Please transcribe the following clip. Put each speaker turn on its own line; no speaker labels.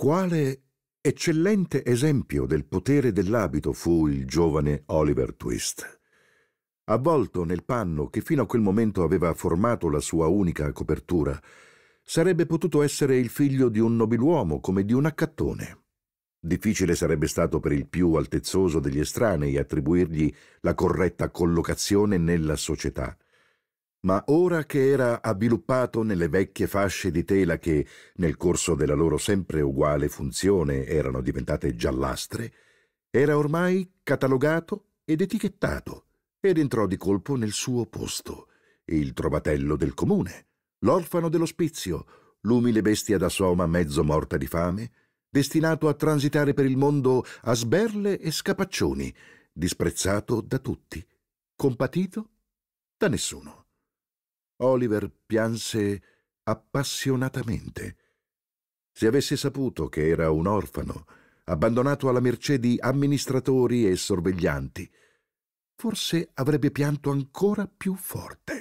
Quale eccellente esempio del potere dell'abito fu il giovane Oliver Twist. Avvolto nel panno che fino a quel momento aveva formato la sua unica copertura, sarebbe potuto essere il figlio di un nobiluomo come di un accattone. Difficile sarebbe stato per il più altezzoso degli estranei attribuirgli la corretta collocazione nella società – ma ora che era avviluppato nelle vecchie fasce di tela che, nel corso della loro sempre uguale funzione, erano diventate giallastre, era ormai catalogato ed etichettato ed entrò di colpo nel suo posto, il trovatello del comune, l'orfano dell'ospizio, l'umile bestia da soma mezzo morta di fame, destinato a transitare per il mondo a sberle e scapaccioni, disprezzato da tutti, compatito da nessuno. Oliver pianse appassionatamente. Se avesse saputo che era un orfano, abbandonato alla mercé di amministratori e sorveglianti, forse avrebbe pianto ancora più forte.